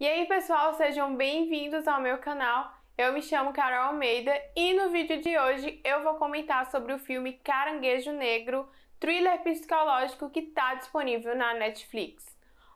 E aí pessoal, sejam bem-vindos ao meu canal. Eu me chamo Carol Almeida e no vídeo de hoje eu vou comentar sobre o filme Caranguejo Negro, thriller psicológico que está disponível na Netflix.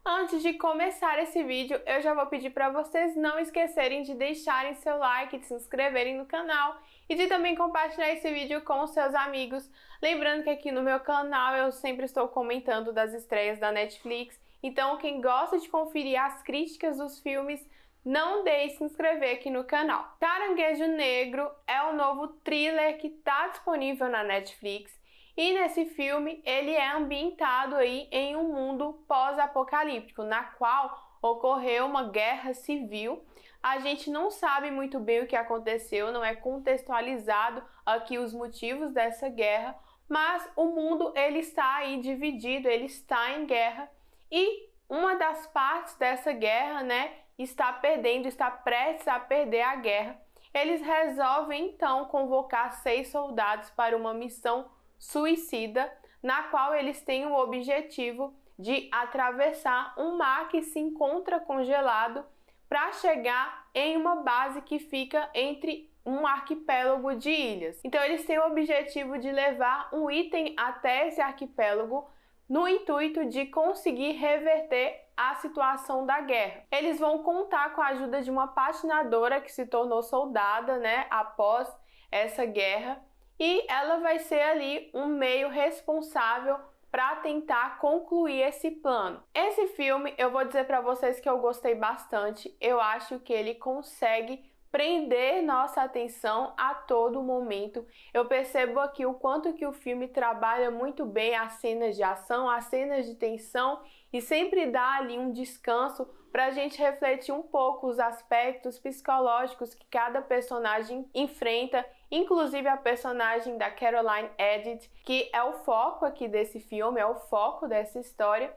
Antes de começar esse vídeo, eu já vou pedir para vocês não esquecerem de deixarem seu like, de se inscreverem no canal e de também compartilhar esse vídeo com os seus amigos. Lembrando que aqui no meu canal eu sempre estou comentando das estreias da Netflix então, quem gosta de conferir as críticas dos filmes, não deixe de se inscrever aqui no canal. Caranguejo Negro é o novo thriller que está disponível na Netflix e nesse filme ele é ambientado aí em um mundo pós-apocalíptico, na qual ocorreu uma guerra civil. A gente não sabe muito bem o que aconteceu, não é contextualizado aqui os motivos dessa guerra, mas o mundo ele está aí dividido, ele está em guerra e uma das partes dessa guerra, né, está perdendo, está prestes a perder a guerra. Eles resolvem então convocar seis soldados para uma missão suicida, na qual eles têm o objetivo de atravessar um mar que se encontra congelado para chegar em uma base que fica entre um arquipélago de ilhas. Então eles têm o objetivo de levar um item até esse arquipélago no intuito de conseguir reverter a situação da guerra. Eles vão contar com a ajuda de uma patinadora que se tornou soldada, né, após essa guerra, e ela vai ser ali um meio responsável para tentar concluir esse plano. Esse filme, eu vou dizer para vocês que eu gostei bastante. Eu acho que ele consegue prender nossa atenção a todo momento. Eu percebo aqui o quanto que o filme trabalha muito bem as cenas de ação, as cenas de tensão e sempre dá ali um descanso para a gente refletir um pouco os aspectos psicológicos que cada personagem enfrenta, inclusive a personagem da Caroline Edith, que é o foco aqui desse filme, é o foco dessa história.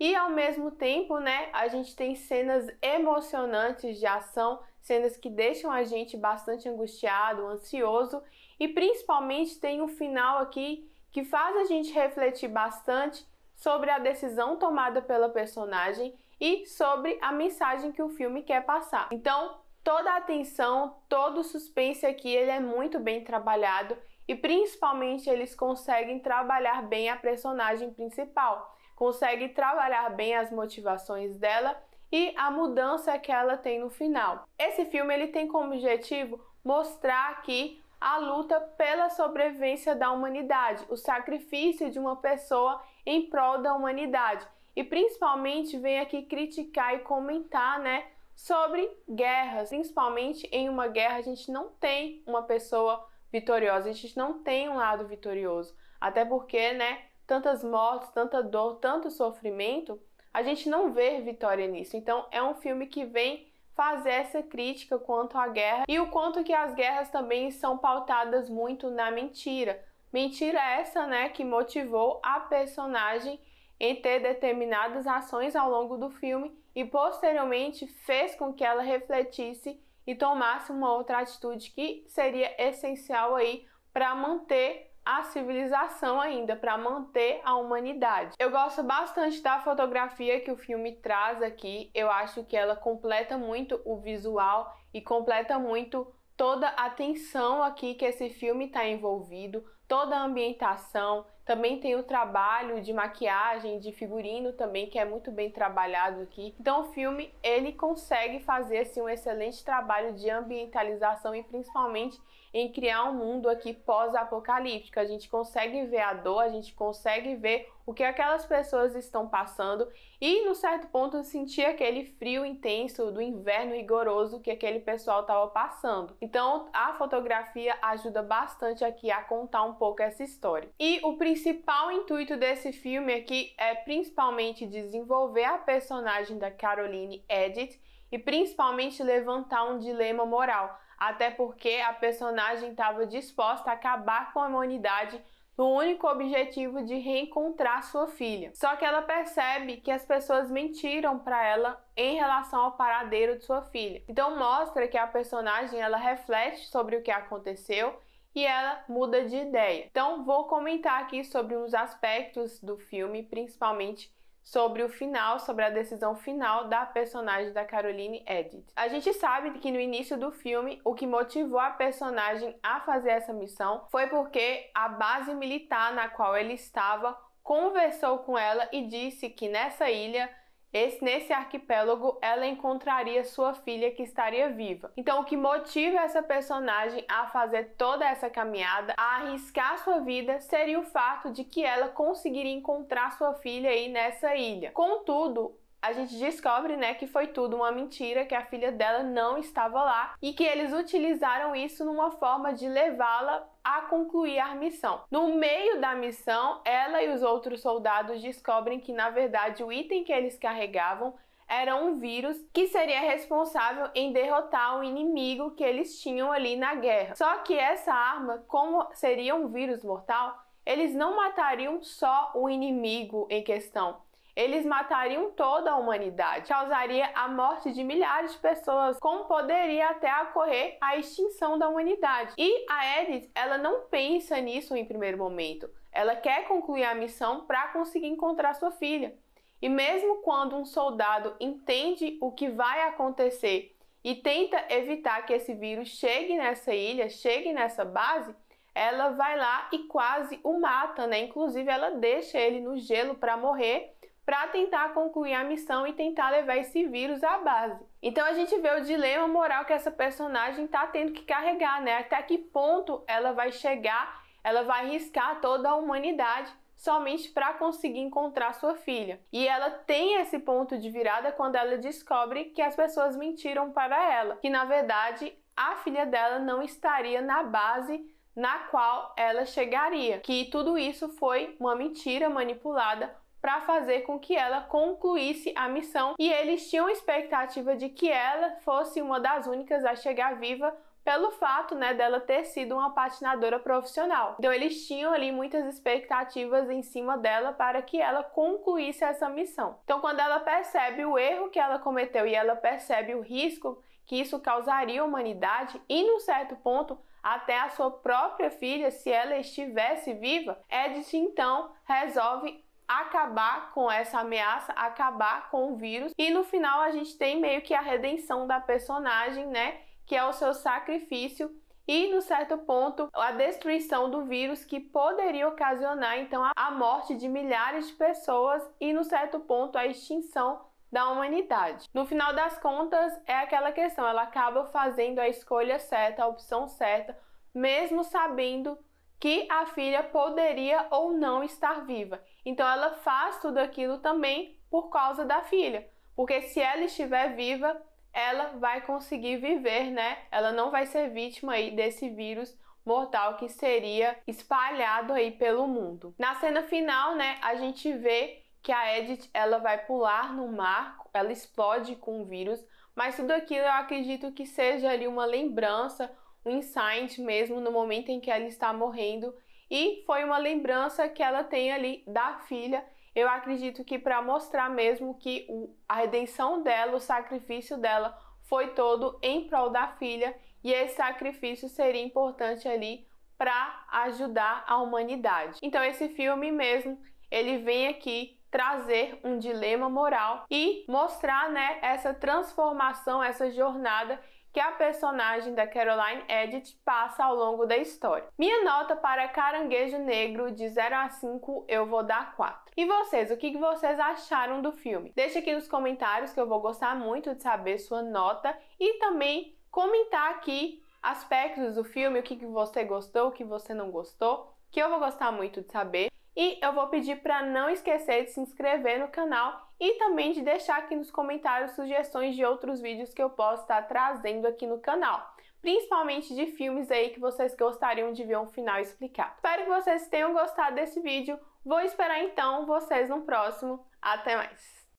E ao mesmo tempo, né, a gente tem cenas emocionantes de ação, sendas que deixam a gente bastante angustiado, ansioso e principalmente tem um final aqui que faz a gente refletir bastante sobre a decisão tomada pela personagem e sobre a mensagem que o filme quer passar. Então, toda a atenção, todo o suspense aqui, ele é muito bem trabalhado e principalmente eles conseguem trabalhar bem a personagem principal, conseguem trabalhar bem as motivações dela e a mudança que ela tem no final. Esse filme ele tem como objetivo mostrar aqui a luta pela sobrevivência da humanidade, o sacrifício de uma pessoa em prol da humanidade. E principalmente vem aqui criticar e comentar, né, sobre guerras. Principalmente em uma guerra a gente não tem uma pessoa vitoriosa, a gente não tem um lado vitorioso. Até porque, né, tantas mortes, tanta dor, tanto sofrimento, a gente não vê vitória nisso. Então é um filme que vem fazer essa crítica quanto à guerra e o quanto que as guerras também são pautadas muito na mentira. Mentira é essa, né, que motivou a personagem em ter determinadas ações ao longo do filme e posteriormente fez com que ela refletisse e tomasse uma outra atitude que seria essencial aí para manter a civilização ainda para manter a humanidade. Eu gosto bastante da fotografia que o filme traz aqui. Eu acho que ela completa muito o visual e completa muito toda a tensão aqui que esse filme está envolvido toda a ambientação. Também tem o trabalho de maquiagem, de figurino também, que é muito bem trabalhado aqui. Então o filme, ele consegue fazer assim, um excelente trabalho de ambientalização e principalmente em criar um mundo aqui pós-apocalíptico. A gente consegue ver a dor, a gente consegue ver o que aquelas pessoas estão passando e, no certo ponto, sentir aquele frio intenso do inverno rigoroso que aquele pessoal estava passando. Então, a fotografia ajuda bastante aqui a contar um pouco essa história. E o principal intuito desse filme aqui é principalmente desenvolver a personagem da Caroline Edith e principalmente levantar um dilema moral, até porque a personagem estava disposta a acabar com a humanidade no único objetivo de reencontrar sua filha. Só que ela percebe que as pessoas mentiram para ela em relação ao paradeiro de sua filha. Então mostra que a personagem ela reflete sobre o que aconteceu e ela muda de ideia. Então, vou comentar aqui sobre uns aspectos do filme, principalmente sobre o final, sobre a decisão final da personagem da Caroline Edith. A gente sabe que no início do filme, o que motivou a personagem a fazer essa missão foi porque a base militar na qual ele estava conversou com ela e disse que nessa ilha esse, nesse arquipélago, ela encontraria sua filha que estaria viva. Então, o que motiva essa personagem a fazer toda essa caminhada, a arriscar sua vida, seria o fato de que ela conseguiria encontrar sua filha aí nessa ilha. Contudo, a gente descobre, né, que foi tudo uma mentira, que a filha dela não estava lá e que eles utilizaram isso numa forma de levá-la a concluir a missão. No meio da missão, ela e os outros soldados descobrem que na verdade o item que eles carregavam era um vírus que seria responsável em derrotar o inimigo que eles tinham ali na guerra. Só que essa arma, como seria um vírus mortal, eles não matariam só o inimigo em questão, eles matariam toda a humanidade, causaria a morte de milhares de pessoas, como poderia até ocorrer a extinção da humanidade. E a Edith, ela não pensa nisso em primeiro momento. Ela quer concluir a missão para conseguir encontrar sua filha. E mesmo quando um soldado entende o que vai acontecer e tenta evitar que esse vírus chegue nessa ilha, chegue nessa base, ela vai lá e quase o mata, né? Inclusive ela deixa ele no gelo para morrer para tentar concluir a missão e tentar levar esse vírus à base. Então a gente vê o dilema moral que essa personagem está tendo que carregar, né? Até que ponto ela vai chegar, ela vai arriscar toda a humanidade somente para conseguir encontrar sua filha. E ela tem esse ponto de virada quando ela descobre que as pessoas mentiram para ela, que na verdade a filha dela não estaria na base na qual ela chegaria, que tudo isso foi uma mentira manipulada para fazer com que ela concluísse a missão e eles tinham a expectativa de que ela fosse uma das únicas a chegar viva pelo fato né, dela ter sido uma patinadora profissional. Então eles tinham ali muitas expectativas em cima dela para que ela concluísse essa missão. Então quando ela percebe o erro que ela cometeu e ela percebe o risco que isso causaria à humanidade e num certo ponto até a sua própria filha, se ela estivesse viva, Edith então resolve acabar com essa ameaça, acabar com o vírus. E no final a gente tem meio que a redenção da personagem, né? Que é o seu sacrifício e, no certo ponto, a destruição do vírus que poderia ocasionar então a morte de milhares de pessoas e, no certo ponto, a extinção da humanidade. No final das contas, é aquela questão, ela acaba fazendo a escolha certa, a opção certa, mesmo sabendo que a filha poderia ou não estar viva. Então ela faz tudo aquilo também por causa da filha, porque se ela estiver viva, ela vai conseguir viver, né? Ela não vai ser vítima aí desse vírus mortal que seria espalhado aí pelo mundo. Na cena final, né, a gente vê que a Edith ela vai pular no mar, ela explode com o vírus, mas tudo aquilo eu acredito que seja ali uma lembrança um insight mesmo no momento em que ela está morrendo e foi uma lembrança que ela tem ali da filha. Eu acredito que para mostrar mesmo que o, a redenção dela, o sacrifício dela foi todo em prol da filha e esse sacrifício seria importante ali para ajudar a humanidade. Então esse filme mesmo, ele vem aqui trazer um dilema moral e mostrar, né, essa transformação, essa jornada que a personagem da Caroline Edith passa ao longo da história. Minha nota para Caranguejo Negro de 0 a 5 eu vou dar 4. E vocês, o que vocês acharam do filme? Deixe aqui nos comentários que eu vou gostar muito de saber sua nota e também comentar aqui aspectos do filme, o que você gostou, o que você não gostou, que eu vou gostar muito de saber. E eu vou pedir para não esquecer de se inscrever no canal e também de deixar aqui nos comentários sugestões de outros vídeos que eu posso estar trazendo aqui no canal. Principalmente de filmes aí que vocês gostariam de ver um final explicado. Espero que vocês tenham gostado desse vídeo. Vou esperar então vocês no próximo. Até mais!